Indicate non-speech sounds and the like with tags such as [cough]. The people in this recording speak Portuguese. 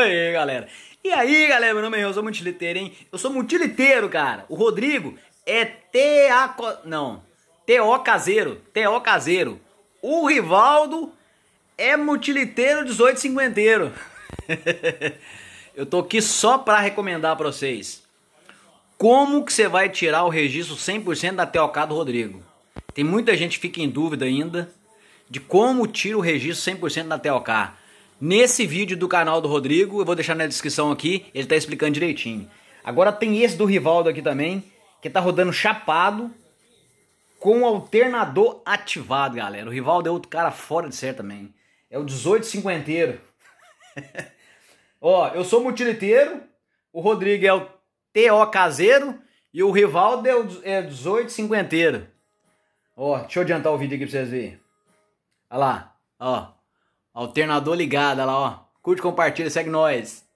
aí, galera. E aí, galera, meu nome é eu sou multiliteiro, hein? Eu sou multiliteiro, cara. O Rodrigo é TA... Não, TO caseiro, TO caseiro. O Rivaldo é multiliteiro 18 cinquenteiro. [laughs] eu tô aqui só pra recomendar pra vocês. Como que você vai tirar o registro 100% da TOK do Rodrigo? Tem muita gente que fica em dúvida ainda de como tira o registro 100% da TOK nesse vídeo do canal do Rodrigo. Eu vou deixar na descrição aqui, ele tá explicando direitinho. Agora tem esse do Rivaldo aqui também, que tá rodando chapado com alternador ativado, galera. O Rivaldo é outro cara fora de série também. É o 1850. [laughs] Ó, eu sou mutiliteiro, o Rodrigo é o TO caseiro e o Rivaldo é o 1850. É ó, deixa eu adiantar o vídeo aqui pra vocês verem. Olha lá, ó. Alternador ligado, olha lá, ó. Curte, compartilha, segue nós.